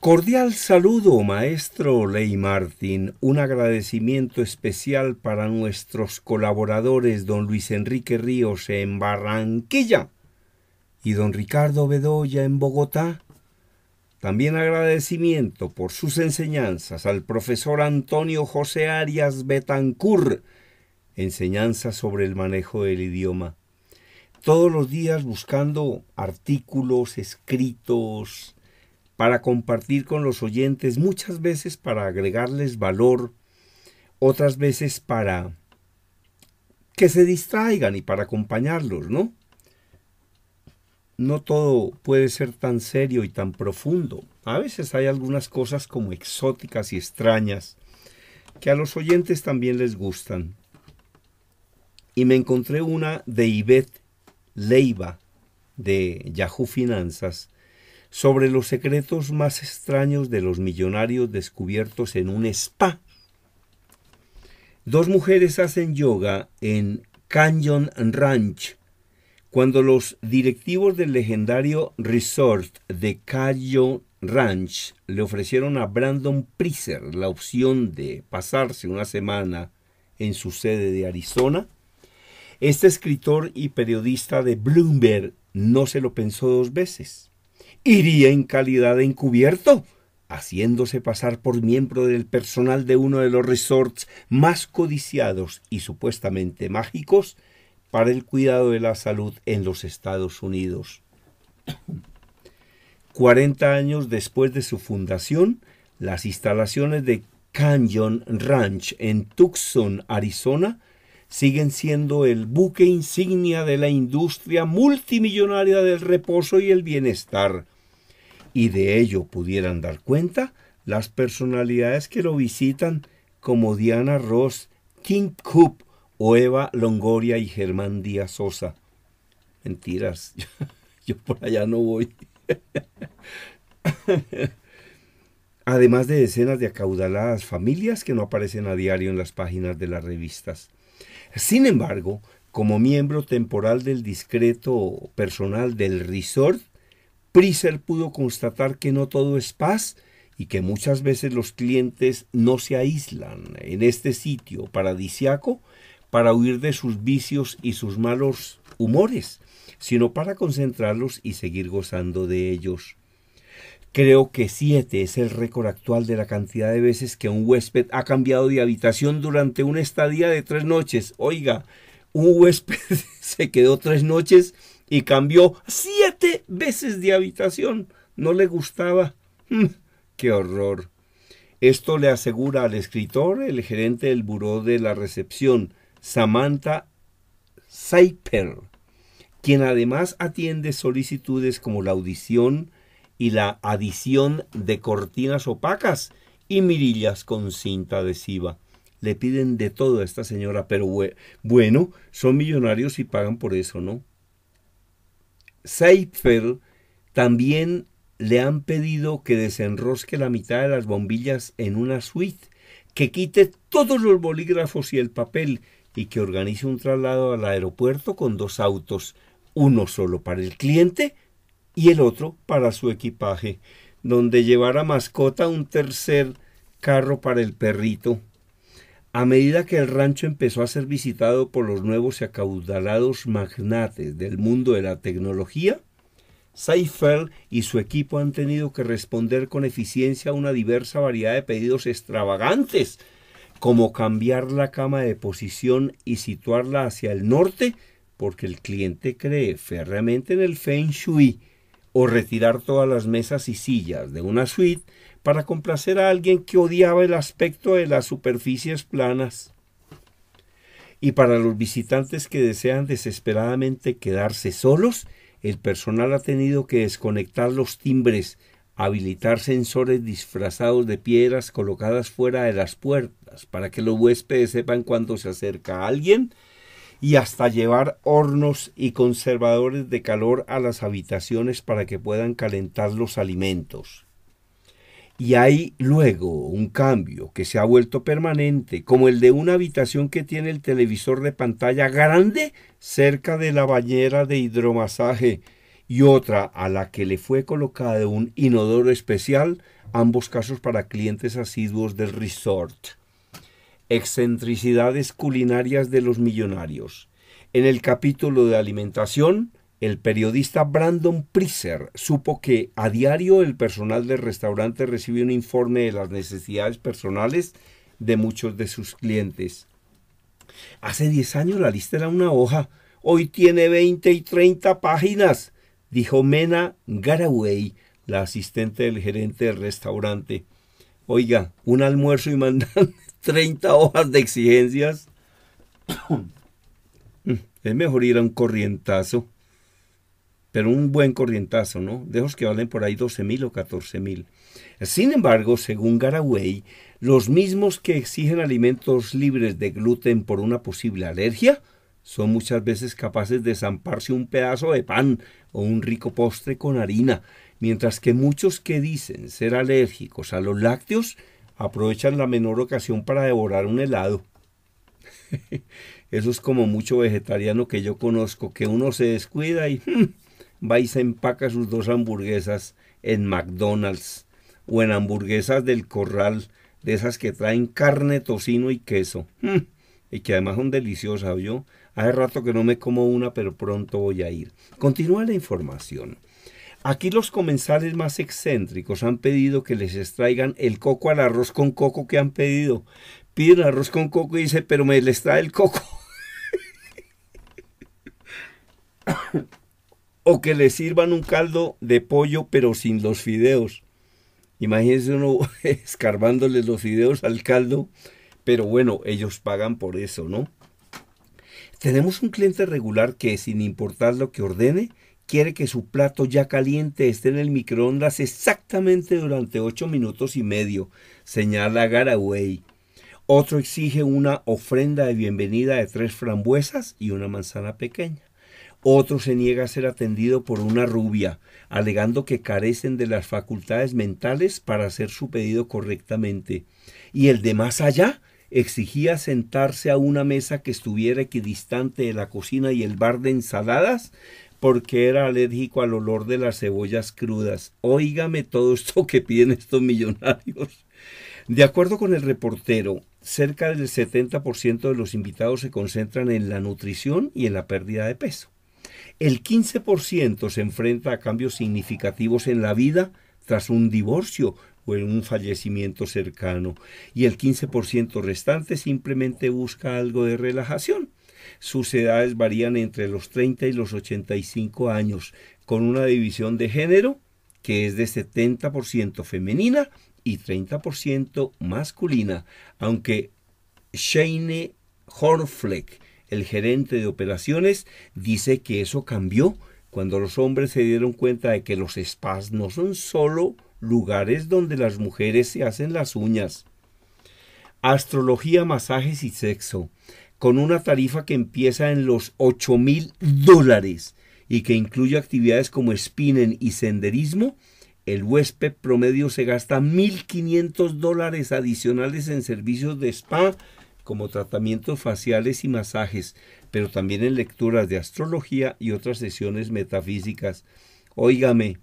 Cordial saludo, maestro Ley Martín. Un agradecimiento especial para nuestros colaboradores, don Luis Enrique Ríos en Barranquilla y don Ricardo Bedoya en Bogotá. También agradecimiento por sus enseñanzas al profesor Antonio José Arias Betancur, enseñanzas sobre el manejo del idioma. Todos los días buscando artículos, escritos, para compartir con los oyentes, muchas veces para agregarles valor, otras veces para que se distraigan y para acompañarlos, ¿no? No todo puede ser tan serio y tan profundo. A veces hay algunas cosas como exóticas y extrañas que a los oyentes también les gustan. Y me encontré una de Ivette Leiva de Yahoo Finanzas sobre los secretos más extraños de los millonarios descubiertos en un spa. Dos mujeres hacen yoga en Canyon Ranch cuando los directivos del legendario resort de Canyon Ranch le ofrecieron a Brandon Priser la opción de pasarse una semana en su sede de Arizona. Este escritor y periodista de Bloomberg no se lo pensó dos veces iría en calidad de encubierto, haciéndose pasar por miembro del personal de uno de los resorts más codiciados y supuestamente mágicos para el cuidado de la salud en los Estados Unidos. 40 años después de su fundación, las instalaciones de Canyon Ranch en Tucson, Arizona, siguen siendo el buque insignia de la industria multimillonaria del reposo y el bienestar. Y de ello pudieran dar cuenta las personalidades que lo visitan como Diana Ross, King Coop o Eva Longoria y Germán Díaz Sosa. Mentiras, yo por allá no voy. Además de decenas de acaudaladas familias que no aparecen a diario en las páginas de las revistas. Sin embargo, como miembro temporal del discreto personal del resort, Priser pudo constatar que no todo es paz y que muchas veces los clientes no se aíslan en este sitio paradisiaco para huir de sus vicios y sus malos humores, sino para concentrarlos y seguir gozando de ellos. Creo que siete es el récord actual de la cantidad de veces que un huésped ha cambiado de habitación durante una estadía de tres noches. Oiga, un huésped se quedó tres noches y cambió siete veces de habitación. No le gustaba. Mm, ¡Qué horror! Esto le asegura al escritor el gerente del buró de la recepción, Samantha Seiper, quien además atiende solicitudes como la audición, y la adición de cortinas opacas y mirillas con cinta adhesiva. Le piden de todo a esta señora, pero bueno, son millonarios y pagan por eso, ¿no? Seifer también le han pedido que desenrosque la mitad de las bombillas en una suite, que quite todos los bolígrafos y el papel y que organice un traslado al aeropuerto con dos autos, uno solo para el cliente y el otro para su equipaje, donde llevara mascota un tercer carro para el perrito. A medida que el rancho empezó a ser visitado por los nuevos y acaudalados magnates del mundo de la tecnología, Seifert y su equipo han tenido que responder con eficiencia a una diversa variedad de pedidos extravagantes, como cambiar la cama de posición y situarla hacia el norte, porque el cliente cree férreamente en el Feng Shui, o retirar todas las mesas y sillas de una suite para complacer a alguien que odiaba el aspecto de las superficies planas. Y para los visitantes que desean desesperadamente quedarse solos, el personal ha tenido que desconectar los timbres, habilitar sensores disfrazados de piedras colocadas fuera de las puertas para que los huéspedes sepan cuando se acerca alguien y hasta llevar hornos y conservadores de calor a las habitaciones para que puedan calentar los alimentos. Y hay luego un cambio que se ha vuelto permanente, como el de una habitación que tiene el televisor de pantalla grande cerca de la bañera de hidromasaje y otra a la que le fue colocado un inodoro especial, ambos casos para clientes asiduos del resort. Excentricidades culinarias de los millonarios. En el capítulo de alimentación, el periodista Brandon Priser supo que a diario el personal del restaurante recibe un informe de las necesidades personales de muchos de sus clientes. Hace 10 años la lista era una hoja, hoy tiene 20 y 30 páginas, dijo Mena Garaway, la asistente del gerente del restaurante. Oiga, un almuerzo y mandar. 30 hojas de exigencias, es mejor ir a un corrientazo, pero un buen corrientazo, ¿no? De esos que valen por ahí 12.000 mil o 14.000. mil. Sin embargo, según Garaway, los mismos que exigen alimentos libres de gluten por una posible alergia, son muchas veces capaces de zamparse un pedazo de pan o un rico postre con harina, mientras que muchos que dicen ser alérgicos a los lácteos aprovechan la menor ocasión para devorar un helado. Eso es como mucho vegetariano que yo conozco, que uno se descuida y mm, va y se empaca sus dos hamburguesas en McDonald's o en hamburguesas del corral, de esas que traen carne, tocino y queso. Mm, y que además son deliciosas, yo hace rato que no me como una, pero pronto voy a ir. Continúa la información. Aquí los comensales más excéntricos han pedido que les extraigan el coco al arroz con coco que han pedido. Piden arroz con coco y dice, pero me les trae el coco. o que les sirvan un caldo de pollo pero sin los fideos. Imagínense uno escarbándoles los fideos al caldo, pero bueno, ellos pagan por eso, ¿no? Tenemos un cliente regular que sin importar lo que ordene, quiere que su plato ya caliente esté en el microondas exactamente durante ocho minutos y medio, señala Garaway. Otro exige una ofrenda de bienvenida de tres frambuesas y una manzana pequeña. Otro se niega a ser atendido por una rubia, alegando que carecen de las facultades mentales para hacer su pedido correctamente. Y el de más allá exigía sentarse a una mesa que estuviera equidistante de la cocina y el bar de ensaladas porque era alérgico al olor de las cebollas crudas. Óigame todo esto que piden estos millonarios. De acuerdo con el reportero, cerca del 70% de los invitados se concentran en la nutrición y en la pérdida de peso. El 15% se enfrenta a cambios significativos en la vida tras un divorcio o en un fallecimiento cercano y el 15% restante simplemente busca algo de relajación. Sus edades varían entre los 30 y los 85 años, con una división de género que es de 70% femenina y 30% masculina, aunque Shane Horfleck, el gerente de operaciones, dice que eso cambió cuando los hombres se dieron cuenta de que los spas no son solo lugares donde las mujeres se hacen las uñas. Astrología, masajes y sexo con una tarifa que empieza en los 8 mil dólares y que incluye actividades como spinning y senderismo, el huésped promedio se gasta 1.500 dólares adicionales en servicios de spa, como tratamientos faciales y masajes, pero también en lecturas de astrología y otras sesiones metafísicas. Óigame,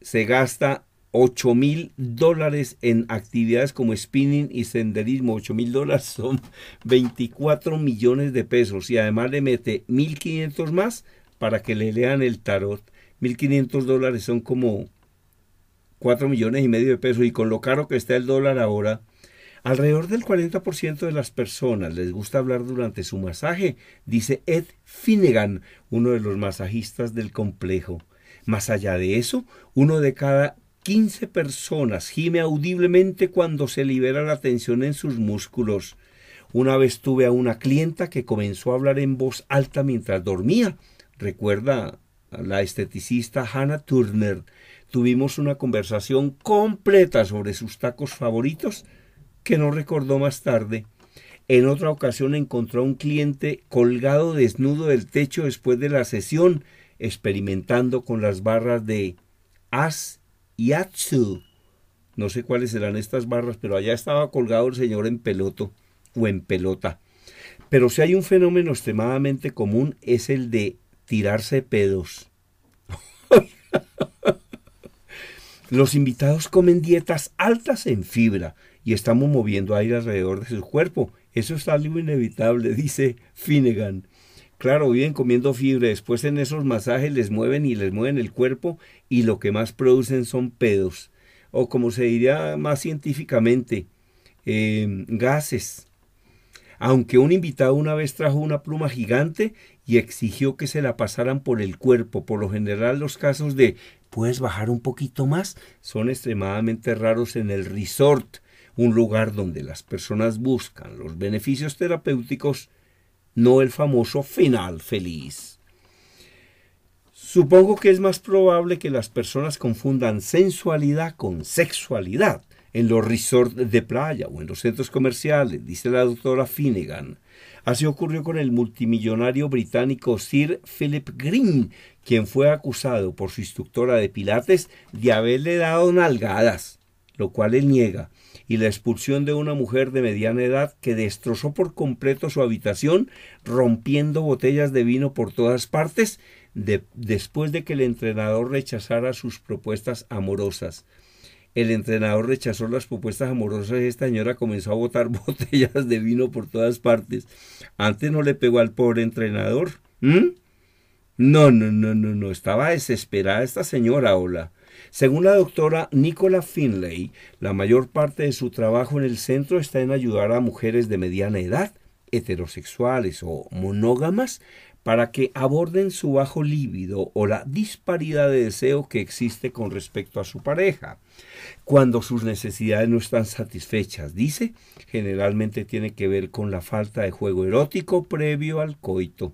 se gasta 8 mil dólares en actividades como spinning y senderismo. 8 mil dólares son 24 millones de pesos. Y además le mete 1.500 más para que le lean el tarot. 1.500 dólares son como 4 millones y medio de pesos. Y con lo caro que está el dólar ahora, alrededor del 40% de las personas les gusta hablar durante su masaje, dice Ed Finnegan, uno de los masajistas del complejo. Más allá de eso, uno de cada 15 personas, gime audiblemente cuando se libera la tensión en sus músculos. Una vez tuve a una clienta que comenzó a hablar en voz alta mientras dormía. Recuerda la esteticista Hannah Turner. Tuvimos una conversación completa sobre sus tacos favoritos que no recordó más tarde. En otra ocasión encontró a un cliente colgado desnudo del techo después de la sesión, experimentando con las barras de as. Yatsu. No sé cuáles serán estas barras, pero allá estaba colgado el señor en peloto o en pelota. Pero si hay un fenómeno extremadamente común es el de tirarse pedos. Los invitados comen dietas altas en fibra y estamos moviendo aire alrededor de su cuerpo. Eso es algo inevitable, dice Finnegan. Claro, viven comiendo fibra, después en esos masajes les mueven y les mueven el cuerpo y lo que más producen son pedos, o como se diría más científicamente, em, gases. Aunque un invitado una vez trajo una pluma gigante y exigió que se la pasaran por el cuerpo, por lo general los casos de puedes bajar un poquito más son extremadamente raros en el resort, un lugar donde las personas buscan los beneficios terapéuticos no el famoso final feliz. Supongo que es más probable que las personas confundan sensualidad con sexualidad en los resorts de playa o en los centros comerciales, dice la doctora Finnegan. Así ocurrió con el multimillonario británico Sir Philip Green, quien fue acusado por su instructora de Pilates de haberle dado nalgadas lo cual él niega, y la expulsión de una mujer de mediana edad que destrozó por completo su habitación, rompiendo botellas de vino por todas partes, después de que el entrenador rechazara sus propuestas amorosas. El entrenador rechazó las propuestas amorosas y esta señora comenzó a botar botellas de vino por todas partes. Antes no le pegó al pobre entrenador. ¿Mm? No, no, no, no, no. Estaba desesperada esta señora, hola. Según la doctora Nicola Finlay, la mayor parte de su trabajo en el centro está en ayudar a mujeres de mediana edad, heterosexuales o monógamas, para que aborden su bajo líbido o la disparidad de deseo que existe con respecto a su pareja. Cuando sus necesidades no están satisfechas, dice, generalmente tiene que ver con la falta de juego erótico previo al coito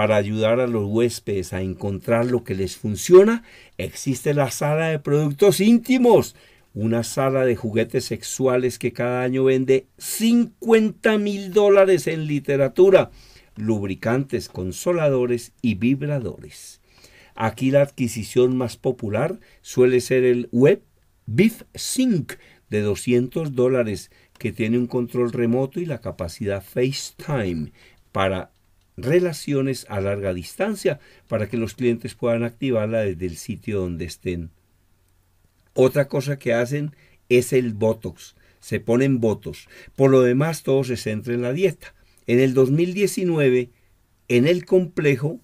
para ayudar a los huéspedes a encontrar lo que les funciona, existe la sala de productos íntimos, una sala de juguetes sexuales que cada año vende 50 mil dólares en literatura, lubricantes, consoladores y vibradores. Aquí la adquisición más popular suele ser el web Beef Sync de 200 dólares que tiene un control remoto y la capacidad FaceTime para relaciones a larga distancia para que los clientes puedan activarla desde el sitio donde estén. Otra cosa que hacen es el Botox. Se ponen votos. Por lo demás, todo se centra en la dieta. En el 2019, en el complejo,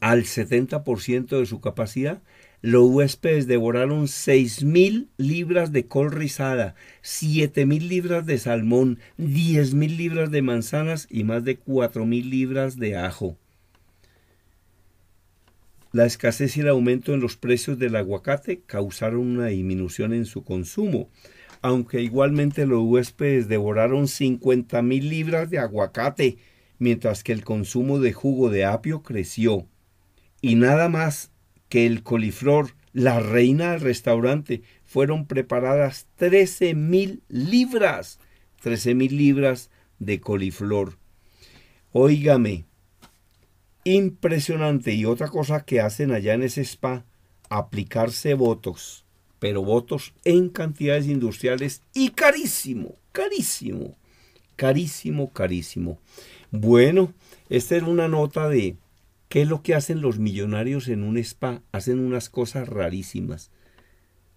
al 70% de su capacidad, los huéspedes devoraron seis mil libras de col rizada, siete mil libras de salmón, diez mil libras de manzanas y más de cuatro mil libras de ajo. La escasez y el aumento en los precios del aguacate causaron una disminución en su consumo, aunque igualmente los huéspedes devoraron 50.000 mil libras de aguacate, mientras que el consumo de jugo de apio creció. Y nada más que el coliflor, la reina del restaurante, fueron preparadas 13 mil libras, 13 mil libras de coliflor. Óigame, impresionante. Y otra cosa que hacen allá en ese spa, aplicarse votos, pero votos en cantidades industriales y carísimo, carísimo, carísimo, carísimo. Bueno, esta era una nota de, ¿Qué es lo que hacen los millonarios en un spa? Hacen unas cosas rarísimas.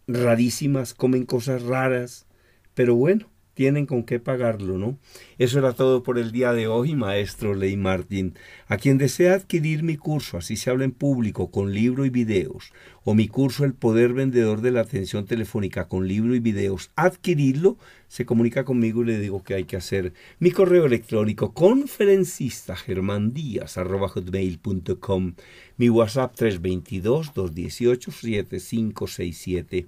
Rarísimas, comen cosas raras. Pero bueno, tienen con qué pagarlo, ¿no? Eso era todo por el día de hoy, maestro Ley Martin. A quien desea adquirir mi curso, así se habla en público, con libro y videos, o mi curso El Poder Vendedor de la Atención Telefónica con libro y videos, adquirirlo, se comunica conmigo y le digo qué hay que hacer. Mi correo electrónico, conferencista mi WhatsApp 322 218 7567